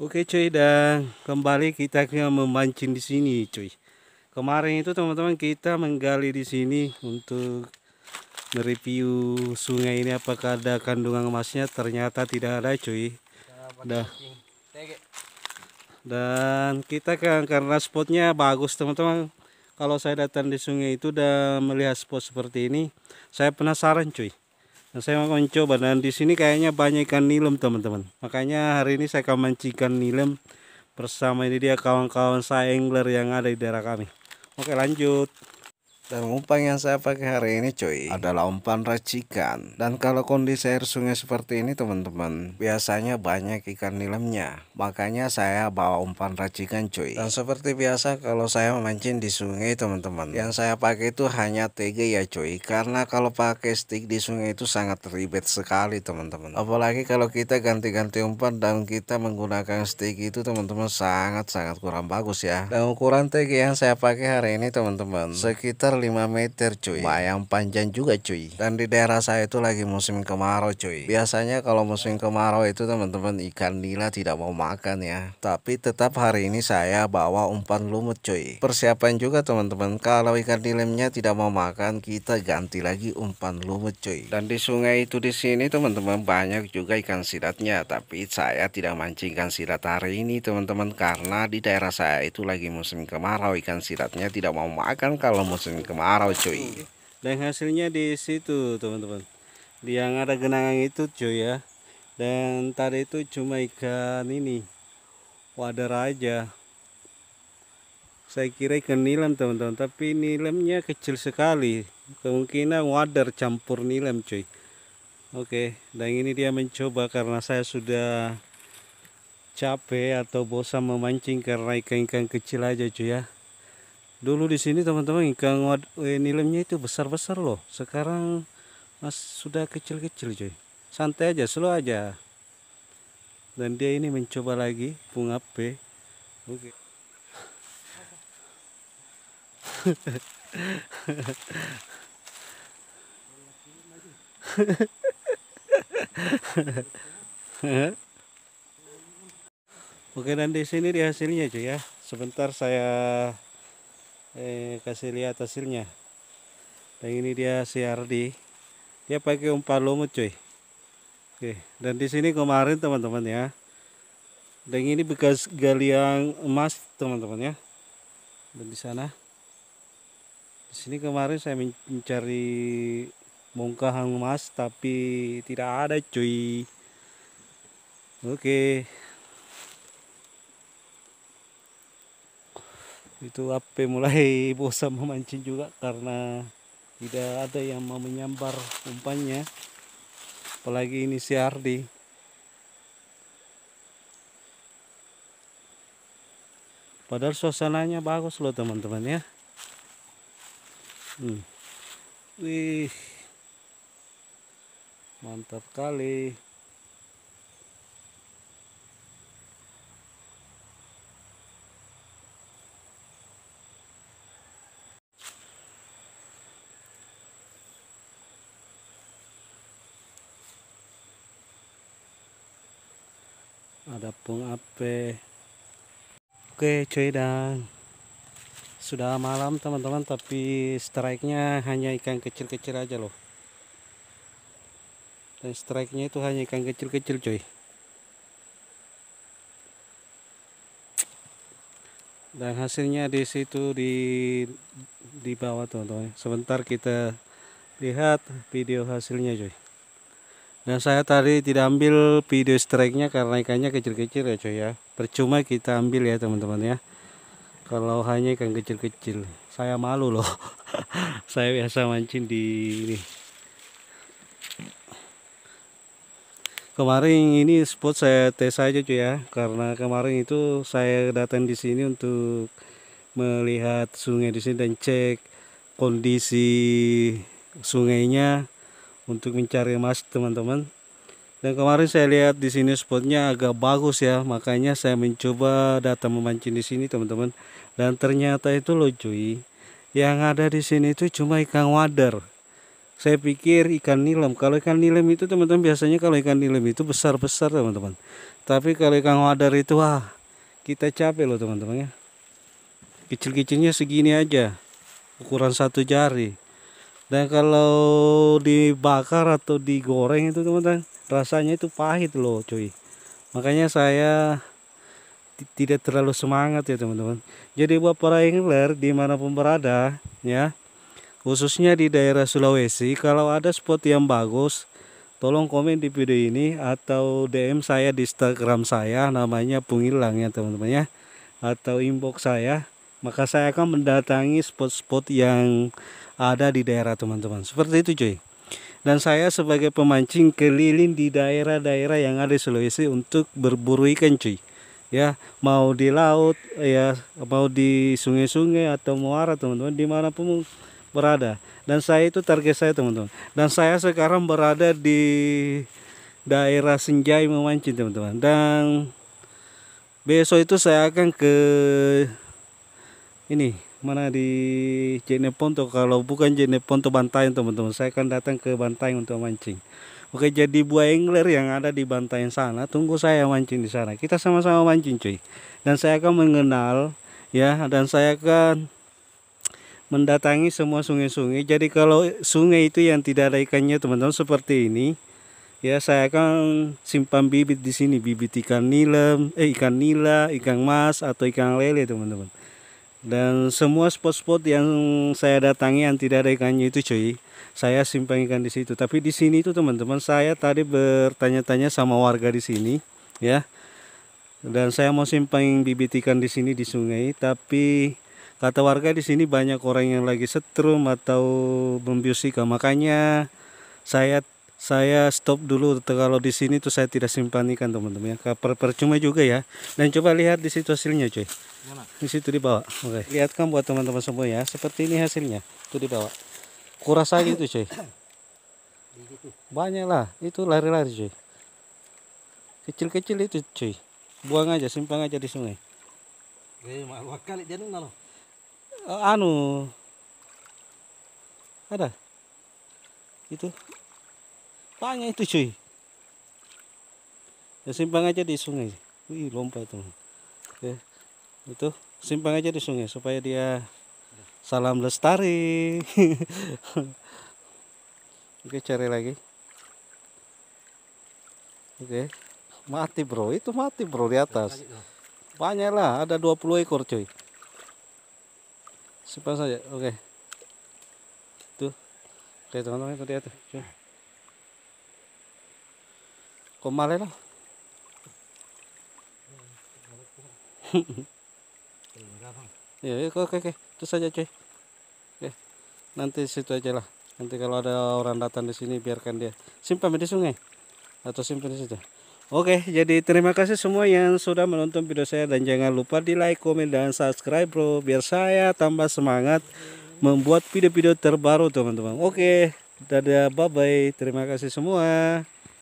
Oke cuy dan kembali kita memancing di sini cuy. Kemarin itu teman-teman kita menggali di sini untuk mereview sungai ini apakah ada kandungan emasnya ternyata tidak ada cuy. Dah. Dan kita kan karena spotnya bagus teman-teman. Kalau saya datang di sungai itu dan melihat spot seperti ini, saya penasaran cuy. Nah, saya mau mencoba dan di sini kayaknya banyak ikan nilem teman-teman. Makanya hari ini saya akan mencikan nilem bersama ini dia kawan-kawan saya angler yang ada di daerah kami. Oke lanjut. Dan umpan yang saya pakai hari ini cuy adalah umpan racikan. Dan kalau kondisi air sungai seperti ini teman-teman, biasanya banyak ikan nilamnya. Makanya saya bawa umpan racikan cuy. Dan seperti biasa kalau saya memancing di sungai teman-teman, yang saya pakai itu hanya TG ya cuy. Karena kalau pakai stick di sungai itu sangat ribet sekali teman-teman. Apalagi kalau kita ganti-ganti umpan dan kita menggunakan stick itu teman-teman sangat-sangat kurang bagus ya. Dan ukuran TG yang saya pakai hari ini teman-teman, sekitar 5 meter cuy Bayang panjang juga cuy Dan di daerah saya itu lagi musim kemarau cuy Biasanya kalau musim kemarau itu teman-teman ikan nila tidak mau makan ya Tapi tetap hari ini saya bawa umpan lumut cuy Persiapan juga teman-teman Kalau ikan nilainya tidak mau makan kita ganti lagi umpan lumut cuy Dan di sungai itu di sini teman-teman banyak juga ikan sidatnya Tapi saya tidak mancing ikan sidat hari ini teman-teman Karena di daerah saya itu lagi musim kemarau ikan sidatnya tidak mau makan kalau musim kemarau cuy dan hasilnya di situ teman-teman yang ada genangan itu cuy ya dan tadi itu cuma ikan ini wader aja saya kira ikan nilam teman-teman tapi nilamnya kecil sekali kemungkinan wader campur nilam cuy Oke, dan ini dia mencoba karena saya sudah capek atau bosan memancing karena ikan-ikan kecil aja cuy ya dulu di sini teman-teman ikan eh, nilamnya itu besar-besar loh sekarang mas sudah kecil-kecil cuy santai aja slow aja dan dia ini mencoba lagi bunga P oke Oke dan di sini di hasilnya cuy ya. Sebentar saya eh, kasih lihat hasilnya dan ini dia CRD dia pakai umpan lumut cuy oke dan di sini kemarin teman-teman ya dan ini bekas galian emas teman-teman ya dan di sana di sini kemarin saya mencari bongkahan emas tapi tidak ada cuy oke itu HP mulai bosan memancing juga karena tidak ada yang mau menyambar umpannya apalagi ini si Ardi padahal suasananya bagus loh teman-teman ya hmm. wih mantap kali ada pung ape oke cuy dan sudah malam teman-teman tapi strike-nya hanya ikan kecil-kecil aja loh dan strike-nya itu hanya ikan kecil-kecil cuy dan hasilnya di situ di di bawah teman-teman sebentar kita lihat video hasilnya cuy Nah saya tadi tidak ambil video strike-nya karena ikannya kecil-kecil ya coy ya. Percuma kita ambil ya teman-teman ya. Kalau hanya ikan kecil-kecil, saya malu loh. saya biasa mancing di ini. Kemarin ini spot saya tes aja cuy ya, karena kemarin itu saya datang di sini untuk melihat sungai di sini dan cek kondisi sungainya untuk mencari emas teman-teman dan kemarin saya lihat di sini spotnya agak bagus ya makanya saya mencoba datang memancing di sini teman-teman dan ternyata itu loh cuy yang ada di sini itu cuma ikan wader saya pikir ikan nilam. kalau ikan nilam itu teman-teman biasanya kalau ikan nilam itu besar-besar teman-teman tapi kalau ikan wader itu wah kita capek loh teman-teman ya kecil-kecilnya segini aja ukuran satu jari dan kalau dibakar atau digoreng itu teman-teman rasanya itu pahit loh cuy makanya saya tidak terlalu semangat ya teman-teman jadi buat para angler dimanapun berada ya khususnya di daerah Sulawesi kalau ada spot yang bagus tolong komen di video ini atau DM saya di Instagram saya namanya Pungilang ya teman-teman ya atau inbox saya maka saya akan mendatangi spot-spot yang ada di daerah teman-teman. Seperti itu cuy. Dan saya sebagai pemancing keliling di daerah-daerah yang ada di Sulawesi untuk berburu ikan cuy. Ya, mau di laut, ya, mau di sungai-sungai atau muara teman-teman, dimanapun berada. Dan saya itu target saya teman-teman. Dan saya sekarang berada di daerah Senjai memancing teman-teman. Dan besok itu saya akan ke ini mana di Jenepon tuh kalau bukan Jenepon tuh Bantayan teman-teman saya akan datang ke Bantayan untuk mancing oke jadi buah engler yang ada di Bantayan sana tunggu saya mancing di sana kita sama-sama mancing cuy dan saya akan mengenal ya dan saya akan mendatangi semua sungai-sungai jadi kalau sungai itu yang tidak ada ikannya teman-teman seperti ini ya saya akan simpan bibit di sini bibit ikan nilam, eh ikan nila ikan mas atau ikan lele teman-teman dan semua spot-spot yang saya datangi yang tidak ada ikannya itu cuy saya simpan ikan di situ tapi di sini itu teman-teman saya tadi bertanya-tanya sama warga di sini ya dan saya mau simpan bibit ikan di sini di sungai tapi kata warga di sini banyak orang yang lagi setrum atau membius ikan makanya saya saya stop dulu kalau di sini tuh saya tidak simpan ikan teman-teman ya kaper percuma juga ya dan coba lihat di situ hasilnya cuy di situ dibawa oke okay. lihatkan buat teman-teman semua ya seperti ini hasilnya tuh dibawa bawah. Kurasa gitu, cuy banyak lah itu lari-lari cuy kecil-kecil itu cuy buang aja simpan aja di sungai eh, eh, anu ada itu Tanya itu cuy. Ya simpang aja di sungai. Wih lompat tuh. Oke. Ya, itu simpang aja di sungai supaya dia salam lestari. Oke cari lagi. Oke. Mati bro, itu mati bro di atas. Banyak lah, ada 20 ekor cuy. Simpan saja, oke. Tuh. Oke teman-teman, lihat tuh. Cuy kom maar ya oke oke itu saja cuy oke nanti situ aja lah nanti kalau ada orang datang di sini biarkan dia simpan di sungai atau simpan di situ Oke, jadi terima kasih semua yang sudah menonton video saya dan jangan lupa di like, komen, dan subscribe bro biar saya tambah semangat membuat video-video terbaru teman-teman. Oke, dadah, bye-bye. Terima kasih semua.